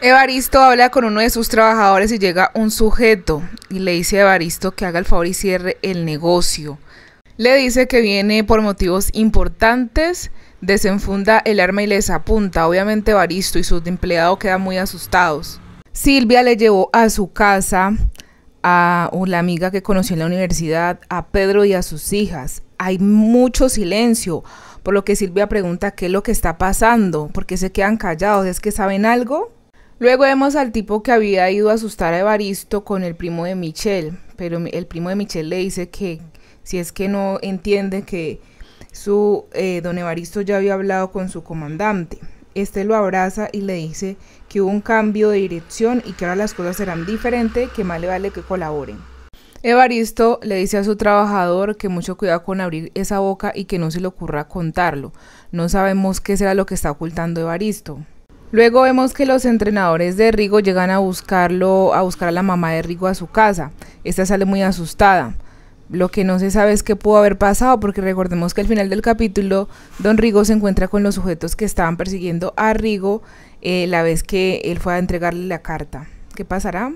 Evaristo habla con uno de sus trabajadores y llega un sujeto y le dice a Evaristo que haga el favor y cierre el negocio. Le dice que viene por motivos importantes, desenfunda el arma y les apunta. Obviamente Evaristo y sus empleados quedan muy asustados. Silvia le llevó a su casa a una amiga que conoció en la universidad, a Pedro y a sus hijas. Hay mucho silencio, por lo que Silvia pregunta qué es lo que está pasando, porque se quedan callados, es que saben algo. Luego vemos al tipo que había ido a asustar a Evaristo con el primo de Michelle, pero el primo de Michelle le dice que si es que no entiende que su eh, don Evaristo ya había hablado con su comandante. Este lo abraza y le dice que hubo un cambio de dirección y que ahora las cosas serán diferentes, que más le vale que colaboren. Evaristo le dice a su trabajador que mucho cuidado con abrir esa boca y que no se le ocurra contarlo. No sabemos qué será lo que está ocultando Evaristo. Luego vemos que los entrenadores de Rigo llegan a buscarlo, a buscar a la mamá de Rigo a su casa. Esta sale muy asustada. Lo que no se sabe es qué pudo haber pasado, porque recordemos que al final del capítulo, Don Rigo se encuentra con los sujetos que estaban persiguiendo a Rigo eh, la vez que él fue a entregarle la carta. ¿Qué pasará?